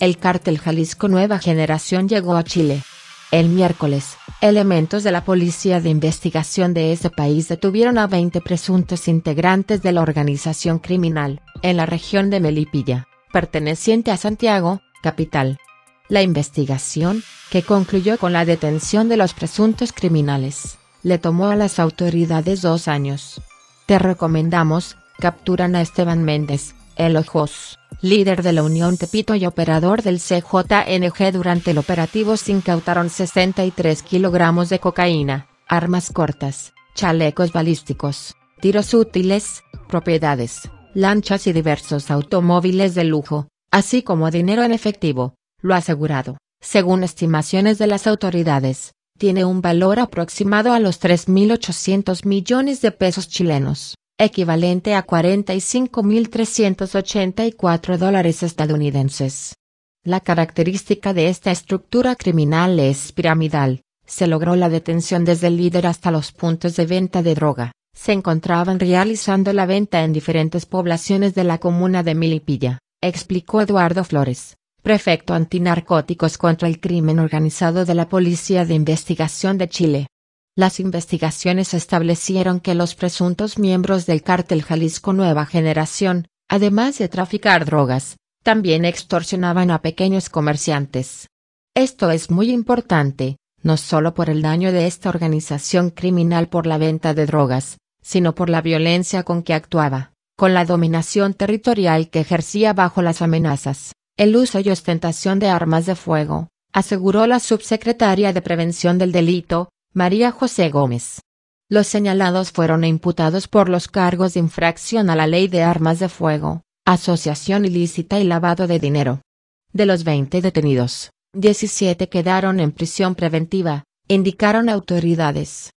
el cártel Jalisco Nueva Generación llegó a Chile. El miércoles, elementos de la Policía de Investigación de ese país detuvieron a 20 presuntos integrantes de la organización criminal, en la región de Melipilla, perteneciente a Santiago, capital. La investigación, que concluyó con la detención de los presuntos criminales, le tomó a las autoridades dos años. Te recomendamos, capturan a Esteban Méndez, el Ojos líder de la Unión Tepito y operador del CJNG durante el operativo se incautaron 63 kilogramos de cocaína, armas cortas, chalecos balísticos, tiros útiles, propiedades, lanchas y diversos automóviles de lujo, así como dinero en efectivo, lo asegurado, según estimaciones de las autoridades, tiene un valor aproximado a los 3.800 millones de pesos chilenos equivalente a 45.384 dólares estadounidenses. La característica de esta estructura criminal es piramidal. Se logró la detención desde el líder hasta los puntos de venta de droga. Se encontraban realizando la venta en diferentes poblaciones de la comuna de Milipilla, explicó Eduardo Flores, prefecto antinarcóticos contra el crimen organizado de la Policía de Investigación de Chile. Las investigaciones establecieron que los presuntos miembros del cártel Jalisco Nueva Generación, además de traficar drogas, también extorsionaban a pequeños comerciantes. Esto es muy importante, no solo por el daño de esta organización criminal por la venta de drogas, sino por la violencia con que actuaba, con la dominación territorial que ejercía bajo las amenazas, el uso y ostentación de armas de fuego, aseguró la subsecretaria de Prevención del Delito, María José Gómez. Los señalados fueron imputados por los cargos de infracción a la ley de armas de fuego, asociación ilícita y lavado de dinero. De los 20 detenidos, 17 quedaron en prisión preventiva, indicaron autoridades.